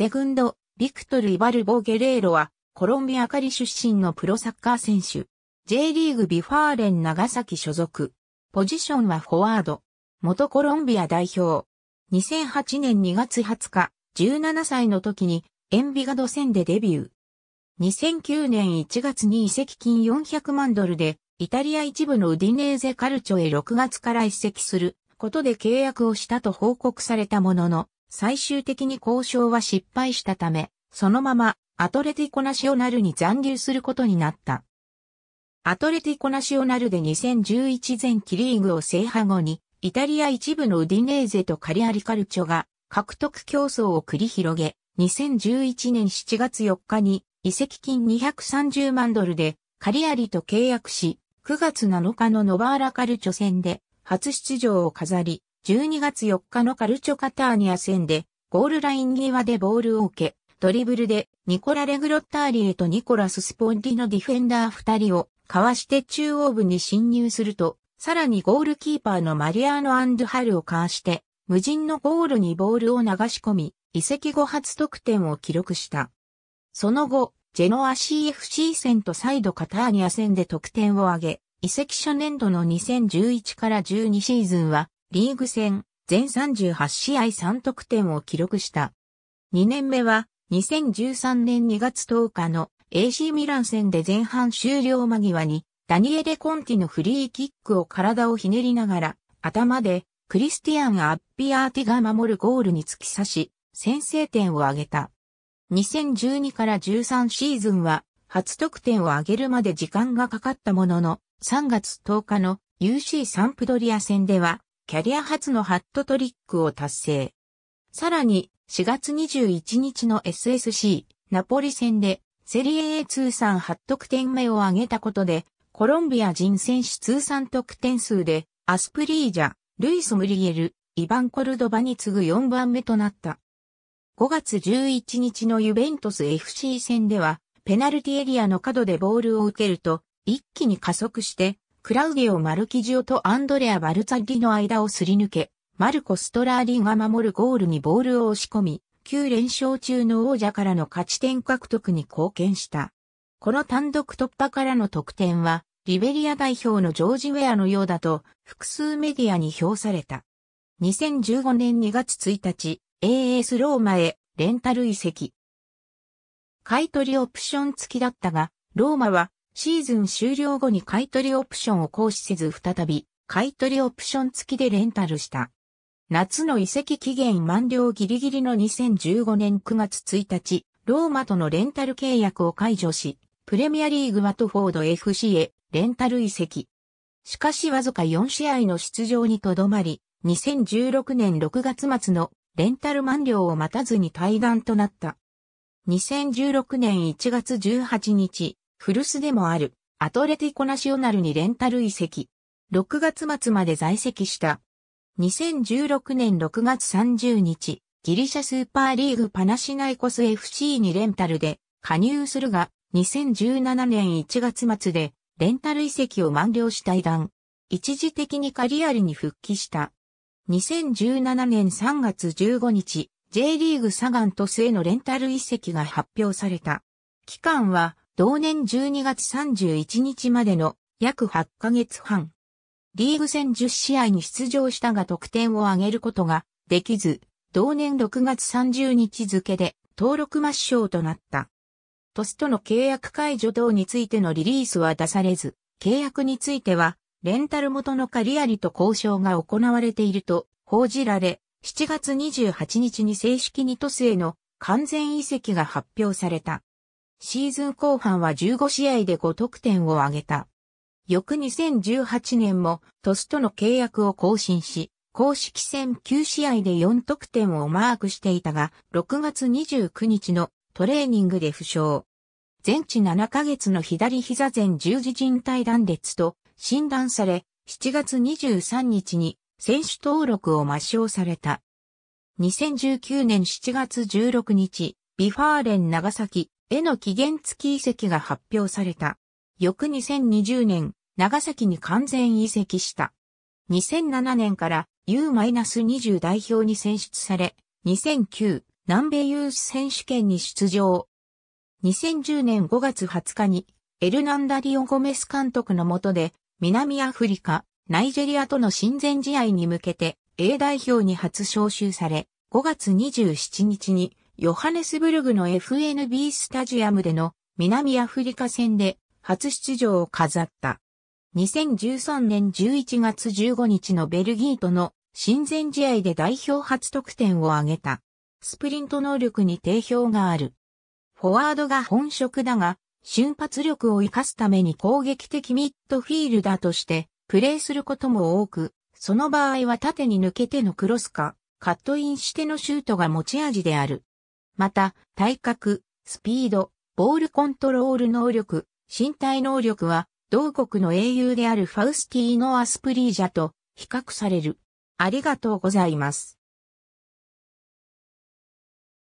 セグンド、ビクトル・イバルボ・ゲレーロは、コロンビアカリ出身のプロサッカー選手。J リーグビファーレン長崎所属。ポジションはフォワード。元コロンビア代表。2008年2月20日、17歳の時にエンビガド戦でデビュー。2009年1月に移籍金400万ドルで、イタリア一部のウディネーゼカルチョへ6月から移籍することで契約をしたと報告されたものの、最終的に交渉は失敗したため、そのままアトレティコナシオナルに残留することになった。アトレティコナシオナルで2011前期リーグを制覇後に、イタリア一部のウディネーゼとカリアリカルチョが獲得競争を繰り広げ、2011年7月4日に移籍金230万ドルでカリアリと契約し、9月7日のノバーラカルチョ戦で初出場を飾り、12月4日のカルチョカターニア戦で、ゴールライン際でボールを受け、ドリブルでニコラ・レグロッターリエとニコラス・スポンディのディフェンダー2人をかわして中央部に侵入すると、さらにゴールキーパーのマリアーノ・アンドハルをかわして、無人のゴールにボールを流し込み、移籍後初得点を記録した。その後、ジェノア CFC 戦と再度カターニア戦で得点を挙げ、移籍初年度の2011から12シーズンはリーグ戦、全38試合3得点を記録した。2年目は、2013年2月10日の AC ミラン戦で前半終了間際に、ダニエレ・コンティのフリーキックを体をひねりながら、頭で、クリスティアン・アッピアーティが守るゴールに突き刺し、先制点を挙げた。2012から13シーズンは、初得点を挙げるまで時間がかかったものの、3月10日の UC サンプドリア戦では、キャリア初のハットトリックを達成。さらに、4月21日の SSC、ナポリ戦で、セリエ A 通算8得点目を挙げたことで、コロンビア人選手通算得点数で、アスプリージャ、ルイス・ムリエル、イバン・コルドバに次ぐ4番目となった。5月11日のユベントス FC 戦では、ペナルティエリアの角でボールを受けると、一気に加速して、クラウディオ・マルキジオとアンドレア・バルツァッリの間をすり抜け、マルコ・ストラーリンが守るゴールにボールを押し込み、9連勝中の王者からの勝ち点獲得に貢献した。この単独突破からの得点は、リベリア代表のジョージ・ウェアのようだと、複数メディアに評された。2015年2月1日、AS ローマへ、レンタル移籍。買取オプション付きだったが、ローマはシーズン終了後に買取オプションを行使せず再び買取オプション付きでレンタルした。夏の移籍期限満了ギリギリの2015年9月1日、ローマとのレンタル契約を解除し、プレミアリーグワトフォード FC へレンタル移籍。しかしわずか4試合の出場にとどまり、2016年6月末のレンタル満了を待たずに退団となった。2016年1月18日、古巣でもあるアトレティコナシオナルにレンタル移籍。6月末まで在籍した。2016年6月30日、ギリシャスーパーリーグパナシナイコス FC にレンタルで加入するが、2017年1月末でレンタル移籍を満了した遺団。一時的にカリアルに復帰した。2017年3月15日、J リーグサガントスへのレンタル移籍が発表された。期間は同年12月31日までの約8ヶ月半。リーグ戦10試合に出場したが得点を挙げることができず、同年6月30日付で登録抹消となった。トスとの契約解除等についてのリリースは出されず、契約については、レンタル元のカリアリと交渉が行われていると報じられ、7月28日に正式にトスへの完全移籍が発表された。シーズン後半は15試合で5得点を挙げた。翌2018年もトスとの契約を更新し、公式戦9試合で4得点をマークしていたが、6月29日のトレーニングで負傷。全治7ヶ月の左膝前十字靭帯断裂と診断され、7月23日に選手登録を抹消された。2019年7月16日、ビファーレン長崎への期限付き遺跡が発表された。翌2020年、長崎に完全移籍した。2007年から U-20 代表に選出され、2009南米ユース選手権に出場。2010年5月20日にエルナンダ・リオ・ゴメス監督の下で南アフリカ、ナイジェリアとの親善試合に向けて A 代表に初招集され、5月27日にヨハネスブルグの FNB スタジアムでの南アフリカ戦で初出場を飾った。2013年11月15日のベルギーとの親善試合で代表初得点を挙げた。スプリント能力に定評がある。フォワードが本職だが、瞬発力を活かすために攻撃的ミッドフィールダーとしてプレーすることも多く、その場合は縦に抜けてのクロスか、カットインしてのシュートが持ち味である。また、体格、スピード、ボールコントロール能力、身体能力は、同国の英雄であるファウスティーノ・アスプリージャと比較される。ありがとうございます。